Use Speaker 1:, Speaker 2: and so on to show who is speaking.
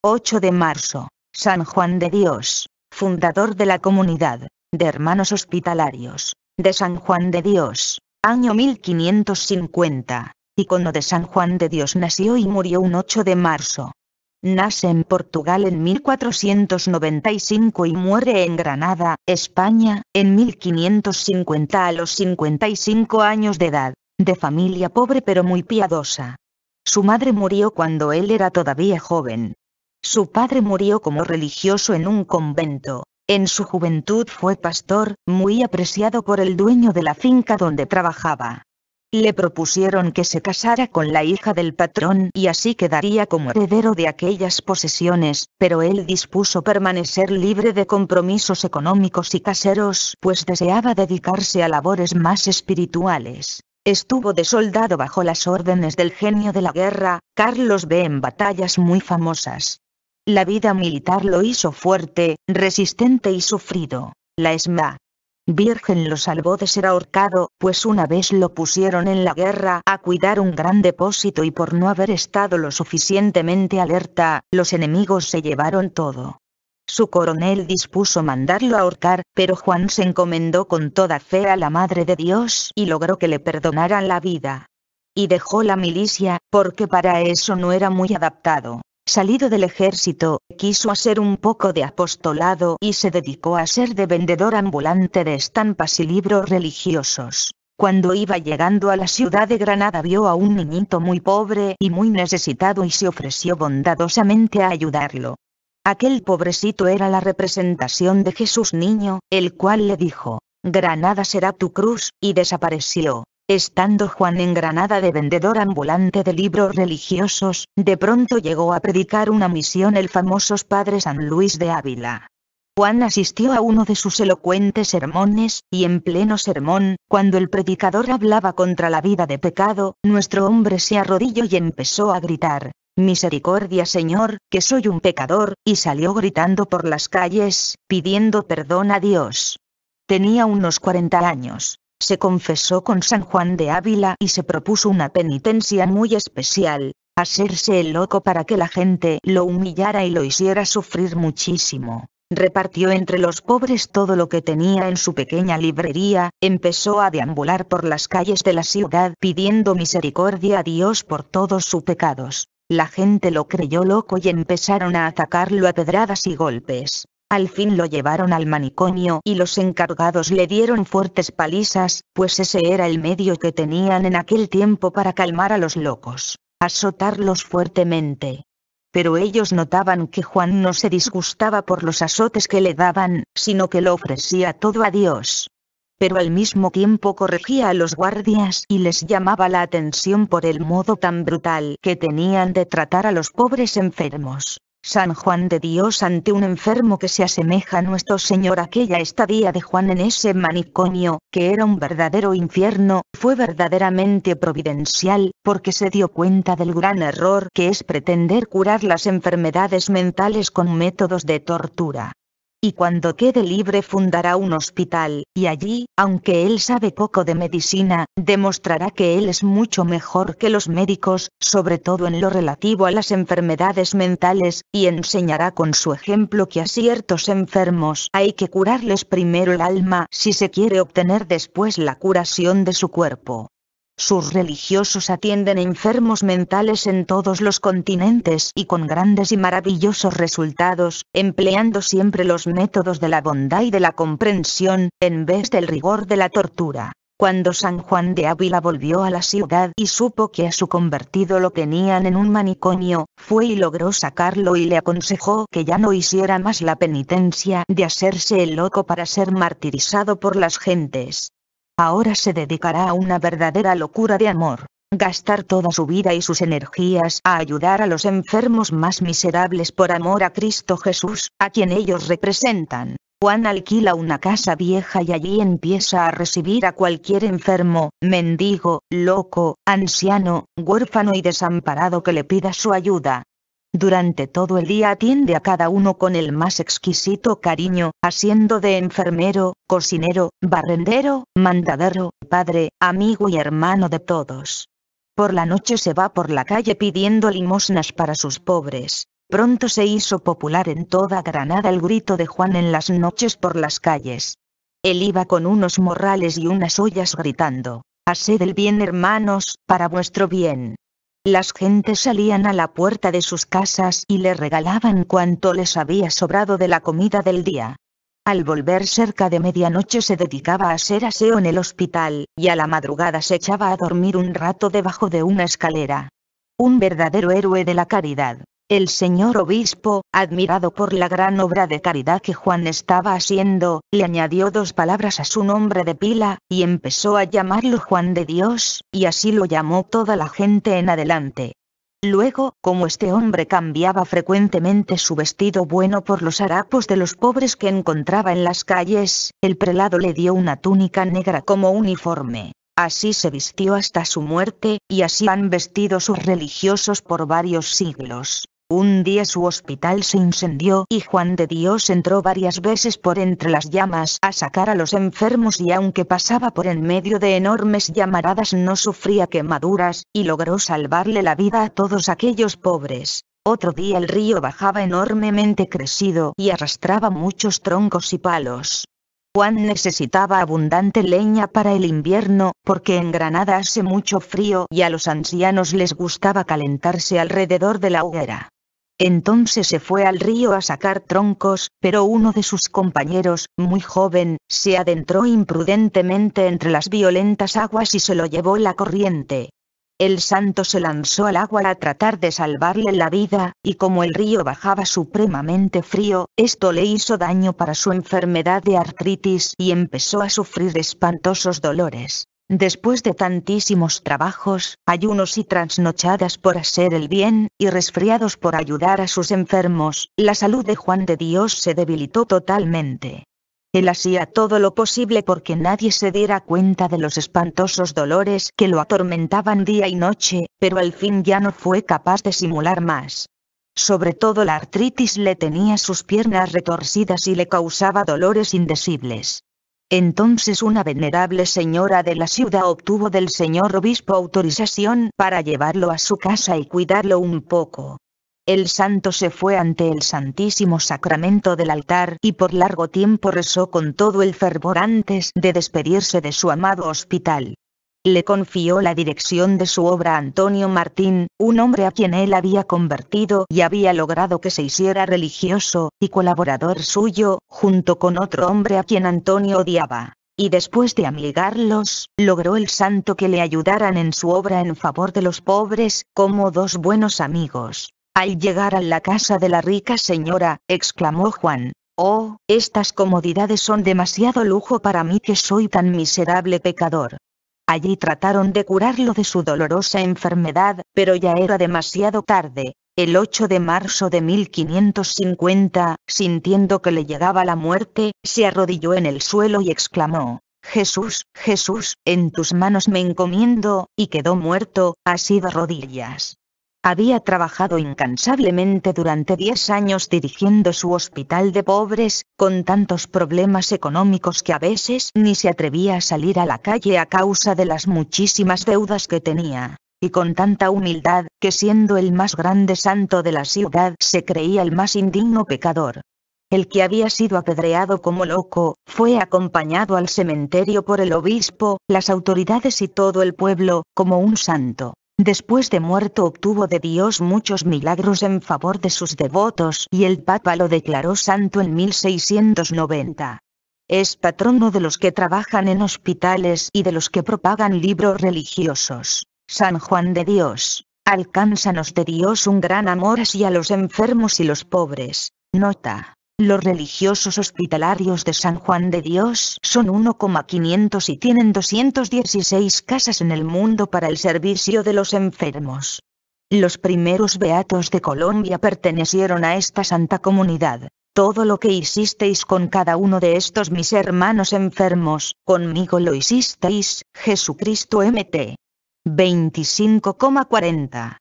Speaker 1: 8 de marzo, San Juan de Dios, fundador de la comunidad de hermanos hospitalarios de San Juan de Dios, año 1550, icono de San Juan de Dios nació y murió un 8 de marzo. Nace en Portugal en 1495 y muere en Granada, España, en 1550 a los 55 años de edad, de familia pobre pero muy piadosa. Su madre murió cuando él era todavía joven, su padre murió como religioso en un convento. En su juventud fue pastor, muy apreciado por el dueño de la finca donde trabajaba. Le propusieron que se casara con la hija del patrón y así quedaría como heredero de aquellas posesiones, pero él dispuso permanecer libre de compromisos económicos y caseros, pues deseaba dedicarse a labores más espirituales. Estuvo de soldado bajo las órdenes del genio de la guerra, Carlos B. en batallas muy famosas. La vida militar lo hizo fuerte, resistente y sufrido. La ESMA. Virgen lo salvó de ser ahorcado, pues una vez lo pusieron en la guerra a cuidar un gran depósito y por no haber estado lo suficientemente alerta, los enemigos se llevaron todo. Su coronel dispuso mandarlo a ahorcar, pero Juan se encomendó con toda fe a la Madre de Dios y logró que le perdonaran la vida. Y dejó la milicia, porque para eso no era muy adaptado. Salido del ejército, quiso hacer un poco de apostolado y se dedicó a ser de vendedor ambulante de estampas y libros religiosos. Cuando iba llegando a la ciudad de Granada vio a un niñito muy pobre y muy necesitado y se ofreció bondadosamente a ayudarlo. Aquel pobrecito era la representación de Jesús niño, el cual le dijo, Granada será tu cruz, y desapareció. Estando Juan en Granada de vendedor ambulante de libros religiosos, de pronto llegó a predicar una misión el famoso padre San Luis de Ávila. Juan asistió a uno de sus elocuentes sermones, y en pleno sermón, cuando el predicador hablaba contra la vida de pecado, nuestro hombre se arrodilló y empezó a gritar, Misericordia Señor, que soy un pecador, y salió gritando por las calles, pidiendo perdón a Dios. Tenía unos 40 años se confesó con San Juan de Ávila y se propuso una penitencia muy especial, hacerse el loco para que la gente lo humillara y lo hiciera sufrir muchísimo. Repartió entre los pobres todo lo que tenía en su pequeña librería, empezó a deambular por las calles de la ciudad pidiendo misericordia a Dios por todos sus pecados. La gente lo creyó loco y empezaron a atacarlo a pedradas y golpes. Al fin lo llevaron al manicomio y los encargados le dieron fuertes palizas, pues ese era el medio que tenían en aquel tiempo para calmar a los locos, azotarlos fuertemente. Pero ellos notaban que Juan no se disgustaba por los azotes que le daban, sino que lo ofrecía todo a Dios. Pero al mismo tiempo corregía a los guardias y les llamaba la atención por el modo tan brutal que tenían de tratar a los pobres enfermos. San Juan de Dios ante un enfermo que se asemeja a nuestro Señor aquella estadía de Juan en ese manicomio, que era un verdadero infierno, fue verdaderamente providencial, porque se dio cuenta del gran error que es pretender curar las enfermedades mentales con métodos de tortura y cuando quede libre fundará un hospital, y allí, aunque él sabe poco de medicina, demostrará que él es mucho mejor que los médicos, sobre todo en lo relativo a las enfermedades mentales, y enseñará con su ejemplo que a ciertos enfermos hay que curarles primero el alma si se quiere obtener después la curación de su cuerpo. Sus religiosos atienden enfermos mentales en todos los continentes y con grandes y maravillosos resultados, empleando siempre los métodos de la bondad y de la comprensión, en vez del rigor de la tortura. Cuando San Juan de Ávila volvió a la ciudad y supo que a su convertido lo tenían en un manicomio, fue y logró sacarlo y le aconsejó que ya no hiciera más la penitencia de hacerse el loco para ser martirizado por las gentes. Ahora se dedicará a una verdadera locura de amor. Gastar toda su vida y sus energías a ayudar a los enfermos más miserables por amor a Cristo Jesús, a quien ellos representan. Juan alquila una casa vieja y allí empieza a recibir a cualquier enfermo, mendigo, loco, anciano, huérfano y desamparado que le pida su ayuda. Durante todo el día atiende a cada uno con el más exquisito cariño, haciendo de enfermero, cocinero, barrendero, mandadero, padre, amigo y hermano de todos. Por la noche se va por la calle pidiendo limosnas para sus pobres. Pronto se hizo popular en toda Granada el grito de Juan en las noches por las calles. Él iba con unos morrales y unas ollas gritando, Haced el bien hermanos, para vuestro bien. Las gentes salían a la puerta de sus casas y le regalaban cuanto les había sobrado de la comida del día. Al volver cerca de medianoche se dedicaba a hacer aseo en el hospital, y a la madrugada se echaba a dormir un rato debajo de una escalera. Un verdadero héroe de la caridad. El señor obispo, admirado por la gran obra de caridad que Juan estaba haciendo, le añadió dos palabras a su nombre de pila, y empezó a llamarlo Juan de Dios, y así lo llamó toda la gente en adelante. Luego, como este hombre cambiaba frecuentemente su vestido bueno por los harapos de los pobres que encontraba en las calles, el prelado le dio una túnica negra como uniforme. Así se vistió hasta su muerte, y así han vestido sus religiosos por varios siglos. Un día su hospital se incendió y Juan de Dios entró varias veces por entre las llamas a sacar a los enfermos y aunque pasaba por en medio de enormes llamaradas no sufría quemaduras, y logró salvarle la vida a todos aquellos pobres. Otro día el río bajaba enormemente crecido y arrastraba muchos troncos y palos. Juan necesitaba abundante leña para el invierno, porque en Granada hace mucho frío y a los ancianos les gustaba calentarse alrededor de la hoguera. Entonces se fue al río a sacar troncos, pero uno de sus compañeros, muy joven, se adentró imprudentemente entre las violentas aguas y se lo llevó la corriente. El santo se lanzó al agua a tratar de salvarle la vida, y como el río bajaba supremamente frío, esto le hizo daño para su enfermedad de artritis y empezó a sufrir espantosos dolores. Después de tantísimos trabajos, ayunos y trasnochadas por hacer el bien, y resfriados por ayudar a sus enfermos, la salud de Juan de Dios se debilitó totalmente. Él hacía todo lo posible porque nadie se diera cuenta de los espantosos dolores que lo atormentaban día y noche, pero al fin ya no fue capaz de simular más. Sobre todo la artritis le tenía sus piernas retorcidas y le causaba dolores indecibles. Entonces una venerable señora de la ciudad obtuvo del señor obispo autorización para llevarlo a su casa y cuidarlo un poco. El santo se fue ante el Santísimo Sacramento del altar y por largo tiempo rezó con todo el fervor antes de despedirse de su amado hospital le confió la dirección de su obra a Antonio Martín, un hombre a quien él había convertido y había logrado que se hiciera religioso, y colaborador suyo, junto con otro hombre a quien Antonio odiaba y después de amigarlos, logró el santo que le ayudaran en su obra en favor de los pobres, como dos buenos amigos. Al llegar a la casa de la rica señora, exclamó Juan, Oh, estas comodidades son demasiado lujo para mí que soy tan miserable pecador. Allí trataron de curarlo de su dolorosa enfermedad, pero ya era demasiado tarde. El 8 de marzo de 1550, sintiendo que le llegaba la muerte, se arrodilló en el suelo y exclamó, Jesús, Jesús, en tus manos me encomiendo, y quedó muerto, así de rodillas. Había trabajado incansablemente durante 10 años dirigiendo su hospital de pobres, con tantos problemas económicos que a veces ni se atrevía a salir a la calle a causa de las muchísimas deudas que tenía y con tanta humildad, que siendo el más grande santo de la ciudad se creía el más indigno pecador. El que había sido apedreado como loco, fue acompañado al cementerio por el obispo, las autoridades y todo el pueblo, como un santo. Después de muerto obtuvo de Dios muchos milagros en favor de sus devotos y el Papa lo declaró santo en 1690. Es patrono de los que trabajan en hospitales y de los que propagan libros religiosos. San Juan de Dios, alcánzanos de Dios un gran amor hacia los enfermos y los pobres. Nota. Los religiosos hospitalarios de San Juan de Dios son 1,500 y tienen 216 casas en el mundo para el servicio de los enfermos. Los primeros beatos de Colombia pertenecieron a esta santa comunidad. Todo lo que hicisteis con cada uno de estos mis hermanos enfermos, conmigo lo hicisteis, Jesucristo MT. 25,40